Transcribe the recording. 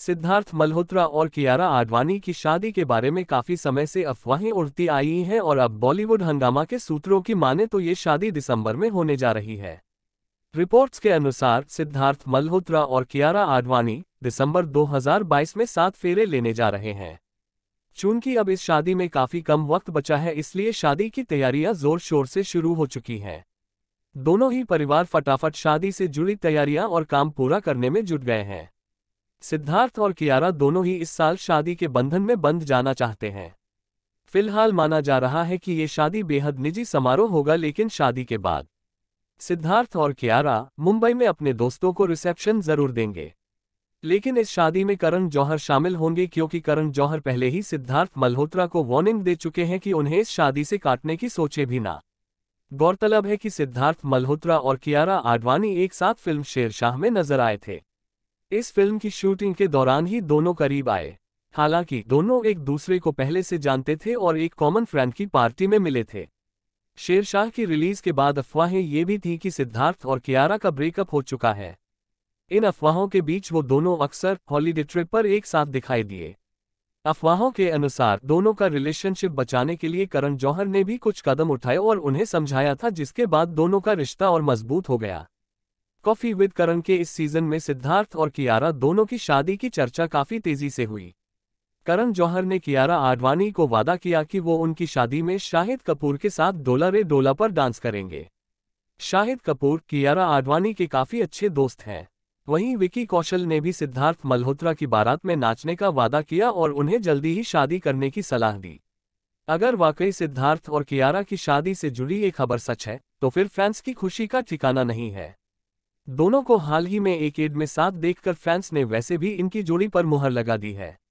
सिद्धार्थ मल्होत्रा और कियारा आडवाणी की शादी के बारे में काफी समय से अफवाहें उड़ती आई हैं और अब बॉलीवुड हंगामा के सूत्रों की माने तो ये शादी दिसंबर में होने जा रही है रिपोर्ट्स के अनुसार सिद्धार्थ मल्होत्रा और कियारा आडवाणी दिसंबर 2022 में सात फेरे लेने जा रहे हैं चूंकि अब इस शादी में काफी कम वक्त बचा है इसलिए शादी की तैयारियां जोर शोर से शुरू हो चुकी हैं दोनों ही परिवार फटाफट शादी से जुड़ी तैयारियां और काम पूरा करने में जुट गए हैं सिद्धार्थ और कियारा दोनों ही इस साल शादी के बंधन में बंध जाना चाहते हैं फिलहाल माना जा रहा है कि ये शादी बेहद निजी समारोह होगा लेकिन शादी के बाद सिद्धार्थ और कियारा मुंबई में अपने दोस्तों को रिसेप्शन जरूर देंगे लेकिन इस शादी में करण जौहर शामिल होंगे क्योंकि करण जौहर पहले ही सिद्धार्थ मल्होत्रा को वार्निंग दे चुके हैं कि उन्हें इस शादी से काटने की सोचे भी ना गौरतलब है कि सिद्धार्थ मल्होत्रा और कियारा आडवाणी एक साथ फिल्म शेरशाह में नजर आए थे इस फिल्म की शूटिंग के दौरान ही दोनों करीब आए हालांकि दोनों एक दूसरे को पहले से जानते थे और एक कॉमन फ्रेंड की पार्टी में मिले थे शेरशाह की रिलीज के बाद अफवाहें ये भी थीं कि सिद्धार्थ और कियारा का ब्रेकअप हो चुका है इन अफवाहों के बीच वो दोनों अक्सर हॉलीडे ट्रिप पर एक साथ दिखाई दिए अफवाहों के अनुसार दोनों का रिलेशनशिप बचाने के लिए करण जौहर ने भी कुछ कदम उठाए और उन्हें समझाया था जिसके बाद दोनों का रिश्ता और मजबूत हो गया कॉफी विद करण के इस सीजन में सिद्धार्थ और कियारा दोनों की शादी की चर्चा काफी तेजी से हुई करण जौहर ने कियारा आडवाणी को वादा किया कि वो उनकी शादी में शाहिद कपूर के साथ डोला रे डोला पर डांस करेंगे शाहिद कपूर कियारा आडवाणी के काफी अच्छे दोस्त हैं वहीं विकी कौशल ने भी सिद्धार्थ मल्होत्रा की बारात में नाचने का वादा किया और उन्हें जल्दी ही शादी करने की सलाह दी अगर वाकई सिद्धार्थ और कियारा की शादी से जुड़ी ये खबर सच है तो फिर फैंस की खुशी का ठिकाना नहीं है दोनों को हाल ही में एक एड में साथ देखकर फैंस ने वैसे भी इनकी जोड़ी पर मुहर लगा दी है